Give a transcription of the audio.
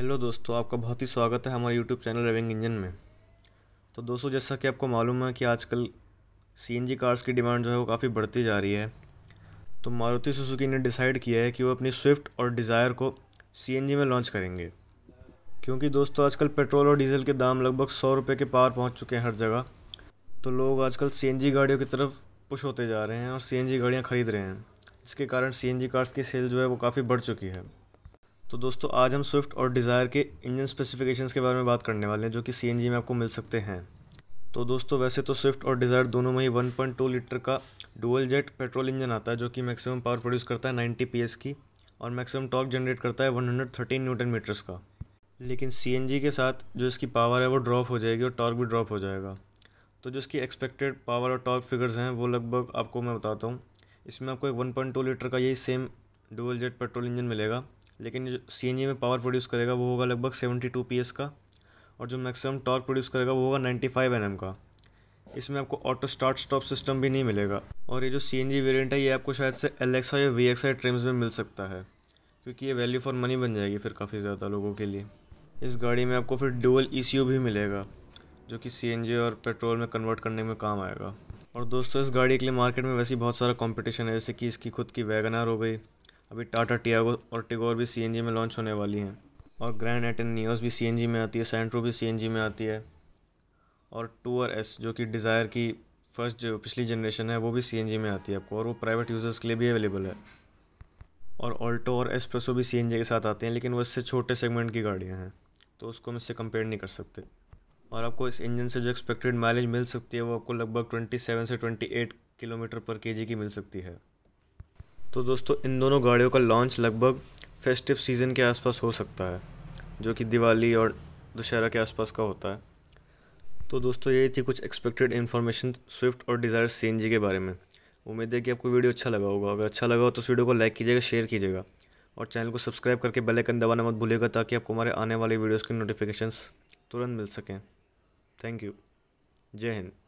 hello दोस्तों आपका बहुत ही स्वागत है हमारे यूट्यूब चैनल रविंग इंजन में तो दोस्तों जैसा कि आपको मालूम है कि आजकल सीएनजी कार्स की डिमांड जो है वो काफ़ी बढ़ती जा रही है तो मारुति सुजुकी ने डिसाइड किया है कि वो अपनी स्विफ्ट और डिज़ायर को सीएनजी में लॉन्च करेंगे क्योंकि दोस्तों आजकल पेट्रोल और डीजल के दाम लगभग सौ रुपये के पार पहुँच चुके हैं हर जगह तो लोग आजकल सी गाड़ियों की तरफ पुश होते जा रहे हैं और सी गाड़ियाँ ख़रीद रहे हैं इसके कारण सीएनजी कार्स की सेल जो है वो काफ़ी बढ़ चुकी है तो दोस्तों आज हम स्विफ्ट और डिज़ायर के इंजन स्पेसिफिकेशंस के बारे में बात करने वाले हैं जो कि सी में आपको मिल सकते हैं तो दोस्तों वैसे तो स्विफ्ट और डिज़ायर दोनों में ही 1.2 लीटर का डुअल जेट पेट्रोल इंजन आता है जो कि मैक्सिमम पावर प्रोड्यूस करता है 90 पी की और मैक्सिमम टॉर्क जनरेट करता है 113 न्यूटन मीटर्स का लेकिन सी के साथ जो इसकी पावर है वो ड्रॉप हो जाएगी और टॉर्क भी ड्रॉप हो जाएगा तो जो इसकी एक्सपेक्टेड पावर और टॉर्क फिगर्स हैं वो लगभग आपको मैं बताता हूँ इसमें आपको एक 1.2 लीटर का यही same dual jet petrol engine मिलेगा लेकिन जो सी में पावर प्रोड्यूस करेगा वो होगा लगभग सेवेंटी टू पी का और जो मैक्सिमम टॉर्क प्रोड्यूस करेगा वो होगा नाइन्टी फाइव एन का इसमें आपको ऑटो स्टार्ट स्टॉप सिस्टम भी नहीं मिलेगा और ये जो सी एन जी वेरियंट है ये आपको शायद से एल या वी एक्स ट्रिम्स में मिल सकता है क्योंकि ये वैल्यू फॉर मनी बन जाएगी फिर काफ़ी ज़्यादा लोगों के लिए इस गाड़ी में आपको फिर डुअल ई e भी मिलेगा जो कि सी और पेट्रोल में कन्वर्ट करने में काम आएगा और दोस्तों इस गाड़ी के लिए मार्केट में वैसे बहुत सारा कंपटीशन है जैसे कि इसकी खुद की वैगनार हो गई अभी टाटा टियागो और टिगोर भी सी में लॉन्च होने वाली हैं और ग्रैंड एटन नियोस भी सी में आती है सेंट्रो भी सी में आती है और टूअर एस जो कि डिज़ायर की फर्स्ट जो पिछली जनरेशन है वो भी सी में आती है आपको और वो प्राइवेट यूज़र्स के लिए भी अवेलेबल है और ऑल्टो और एसप्रेसो भी सी के साथ आते हैं लेकिन वो इससे छोटे सेगमेंट की गाड़ियाँ हैं तो उसको हम इससे कंपेयर नहीं कर सकते और आपको इस इंजन से जो एक्सपेक्टेड माइलेज मिल सकती है वो आपको लगभग सेवन से एट किलोमीटर पर के की मिल सकती है तो दोस्तों इन दोनों गाड़ियों का लॉन्च लगभग फेस्टिव सीज़न के आसपास हो सकता है जो कि दिवाली और दशहरा के आसपास का होता है तो दोस्तों ये थी कुछ एक्सपेक्टेड इन्फॉर्मेशन स्विफ्ट और डिज़ायर सी के बारे में उम्मीद है कि आपको वीडियो अच्छा लगा होगा अगर अच्छा लगा हो तो इस वीडियो को लाइक कीजिएगा शेयर कीजिएगा और चैनल को सब्सक्राइब करके बेल आइकन दबाना मत भूलिएगा ताकि आपको हमारे आने वाले वीडियोस की नोटिफिकेशंस तुरंत मिल सकें थैंक यू जय हिंद